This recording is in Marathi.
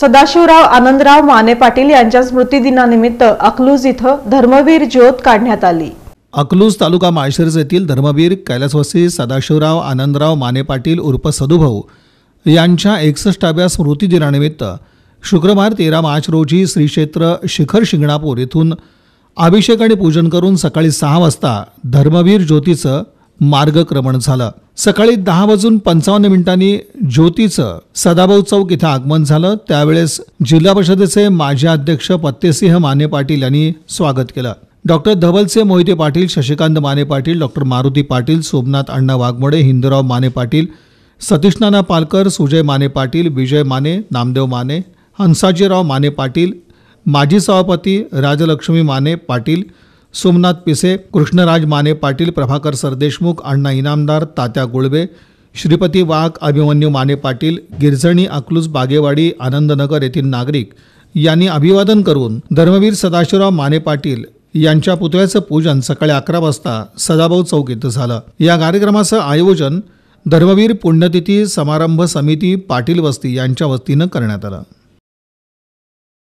सदाशिवराव आनंदराव माने पाटील यांच्या स्मृतिदिनानिमित्त अकलूज इथं धर्मवीर ज्योत काढण्यात आली अकलूज तालुका माळशिरज येथील धर्मवीर कैलासवासी सदाशिवराव आनंदराव माने पाटील उर्फ सदुभाऊ यांच्या एकसष्टाव्या स्मृतिदिनानिमित्त शुक्रवार तेरा मार्च रोजी श्रीक्षेत्र शिखर शिंगणापूर येथून अभिषेक आणि पूजन करून सकाळी सहा वाजता धर्मवीर ज्योतीचं मार्गक्रमण झालं सकाळी दहा वाजून पंचावन्न मिनिटांनी ज्योतीचं सदाभाऊ चौक इथं आगमन झालं त्यावेळेस जिल्हा परिषदेचे माजी अध्यक्ष पत्तेसिंह माने पाटील यांनी स्वागत केलं डॉक्टर धवलसे मोहिते पाटील शशिकांत माने पाटील डॉक्टर मारुती पाटील सोमनाथ अण्णा वाघमोडे हिंदूराव माने पाटील सतीश नाना पालकर सुजय माने पाटील विजय माने नामदेव माने हंसाजीराव माने पाटील माजी सभापती राजलक्ष्मी माने पाटील सोमनाथ पिसे कृष्णराज माने पाटील प्रभाकर सरदेशमुख अण्णा इनामदार तात्या गुळबे श्रीपती वाघ अभिमन्यू माने पाटील गिरजणी अकलूज बागेवाडी आनंदनगर येथील नागरिक यांनी अभिवादन करून धर्मवीर सदाशिवराव माने पाटील यांच्या पुतळ्याचं पूजन सकाळी अकरा वाजता सदाभाऊ चौक इथं झालं या कार्यक्रमाचं आयोजन धर्मवीर पुण्यतिथी समारंभ समिती पाटील वस्ती यांच्या वतीनं करण्यात आलं